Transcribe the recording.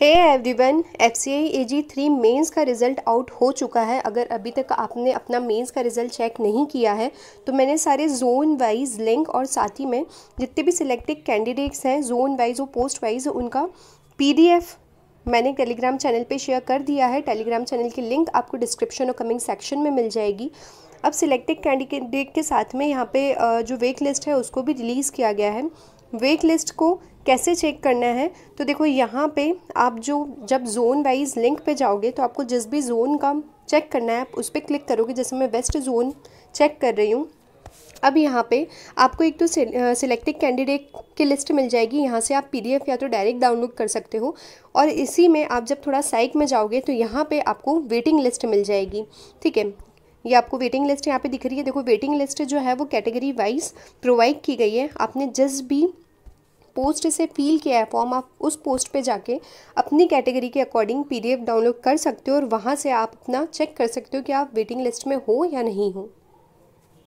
hey everyone F C I A G three mains का result out हो चुका है अगर अभी तक आपने अपना मेंस का रिज़ल्ट चेक नहीं किया है तो मैंने सारे जोन वाइज लिंक और साथ ही में जितने भी सिलेक्टेड कैंडिडेट्स हैं जोन वाइज और पोस्ट वाइज उनका पीडीएफ मैंने टेलीग्राम चैनल पे शेयर कर दिया है टेलीग्राम चैनल की लिंक आपको डिस्क्रिप्शन और कमिंग सेक्शन में मिल जाएगी अब सिलेक्टेड कैंडिडेट के साथ में यहाँ पे जो वेट लिस्ट है उसको भी रिलीज़ किया गया है वेट लिस्ट को कैसे चेक करना है तो देखो यहाँ पे आप जो जब जोन वाइज लिंक पे जाओगे तो आपको जिस भी जोन का चेक करना है आप उस पर क्लिक करोगे जैसे मैं वेस्ट जोन चेक कर रही हूँ अब यहाँ पे आपको एक तो सिलेक्टेड कैंडिडेट की लिस्ट मिल जाएगी यहाँ से आप पीडीएफ या तो डायरेक्ट डाउनलोड कर सकते हो और इसी में आप जब थोड़ा साइक में जाओगे तो यहाँ पे आपको वेटिंग लिस्ट मिल जाएगी ठीक है ये आपको वेटिंग लिस्ट यहाँ पे दिख रही है देखो वेटिंग लिस्ट जो है वो कैटेगरी वाइज प्रोवाइड की गई है आपने जिस भी पोस्ट से फील किया है फॉर्म आप उस पोस्ट पे जाके अपनी कैटेगरी के अकॉर्डिंग पीडीएफ डाउनलोड कर सकते हो और वहाँ से आप अपना चेक कर सकते हो कि आप वेटिंग लिस्ट में हो या नहीं हो